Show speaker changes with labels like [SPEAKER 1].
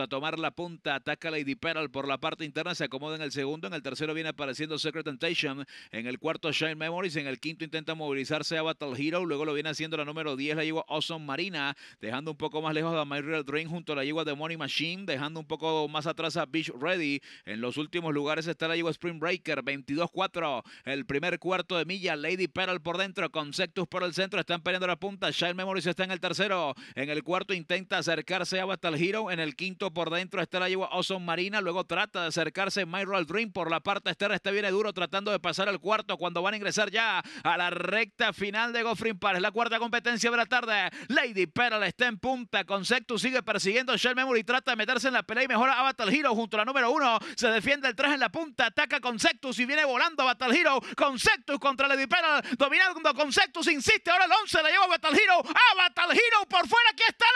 [SPEAKER 1] a tomar la punta, ataca Lady Peral por la parte interna, se acomoda en el segundo, en el tercero viene apareciendo Secret Temptation, en el cuarto Shine Memories, en el quinto intenta movilizarse a Battle Hero, luego lo viene haciendo la número 10, la lleva Awesome Marina, dejando un poco más lejos a My Real Dream junto a la lleva The Money Machine, dejando un poco más atrás a Beach Ready, en los últimos lugares está la lleva Spring Breaker, 22-4, el primer cuarto de milla, Lady Peral por dentro, Conceptus por el centro, están peleando la punta, Shine Memories está en el tercero, en el cuarto intenta acercarse a Battle Hero, en el quinto quinto por dentro Estela lleva yegua Oson Marina, luego trata de acercarse My Dream por la parte Estela, este viene duro tratando de pasar al cuarto cuando van a ingresar ya a la recta final de Goffrey Park, es la cuarta competencia de la tarde, Lady Peral está en punta, Conceptus sigue persiguiendo Shell Memory, trata de meterse en la pelea y mejora a Battle Hero junto a la número uno, se defiende el 3 en la punta, ataca Conceptus y viene volando a Battle Hero, Conceptus contra Lady Peral, dominando Conceptus, insiste, ahora el 11 la lleva a Battle Hero, a Battle Hero por fuera, aquí está